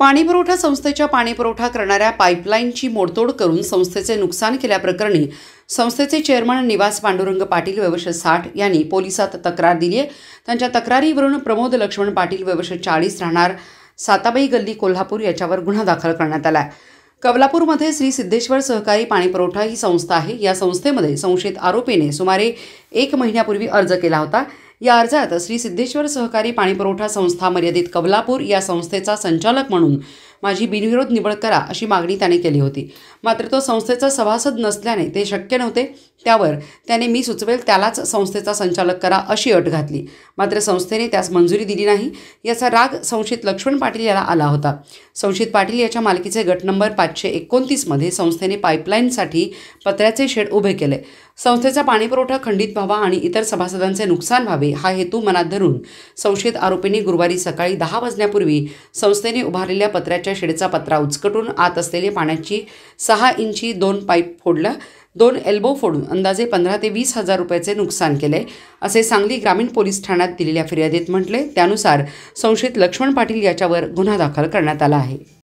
पाणीपुरवठा संस्थेच्या पाणीपुरवठा करणाऱ्या पाईपलाईनची मोडतोड करून संस्थेचे नुकसान केल्याप्रकरणी संस्थेचे चेअरमन निवास पांडुरंग पाटील व्यवश साठ यांनी पोलिसात तक्रार दिली आहे त्यांच्या तक्रारीवरून प्रमोद लक्ष्मण पाटील व्यवश चाळीस राहणार साताबाई गल्ली कोल्हापूर याच्यावर गुन्हा दाखल करण्यात आला कवलापूरमध्ये श्री सिद्धेश्वर सहकारी पाणीपुरवठा ही संस्था आहे या संस्थेमध्ये संशयित आरोपीने सुमारे एक महिन्यापूर्वी अर्ज केला होता या अर्जात श्री सिद्धेश्वर सहकारी पाणीपुरवठा संस्था मर्यादित कबलापूर या संस्थेचा संचालक म्हणून माझी बिनविरोध निवड करा अशी मागणी त्याने केली होती मात्र तो संस्थेचा सभासद नसल्याने ते शक्य नव्हते त्यावर त्याने मी सुचवेल त्यालाच संस्थेचा संचालक करा अशी अट घातली मात्र संस्थेने त्यास मंजुरी दिली नाही याचा राग संशित लक्ष्मण पाटील याला आला होता संशित पाटील याच्या मालकीचे गट नंबर पाचशे एकोणतीसमध्ये संस्थेने पाईपलाईनसाठी पत्र्याचे शेड उभे केले संस्थेचा पाणीपुरवठा खंडित व्हावा आणि इतर सभासदांचे नुकसान व्हावे हा हेतू मनात धरून संशयित आरोपींनी गुरुवारी सकाळी दहा वाजण्यापूर्वी संस्थेने उभारलेल्या पत्र्याच्या शेडचा पत्रा उचकटून आत असलेले पाण्याची सहा इंची दोन पाईप फोडला दोन एल्बो फोडून अंदाजे पंधरा ते वीस हजार रुपयाचे नुकसान केले असे सांगली ग्रामीण पोलीस ठाण्यात दिलेल्या फिर्यादीत म्हटले त्यानुसार संशयित लक्ष्मण पाटील याच्यावर गुन्हा दाखल करण्यात आला आहे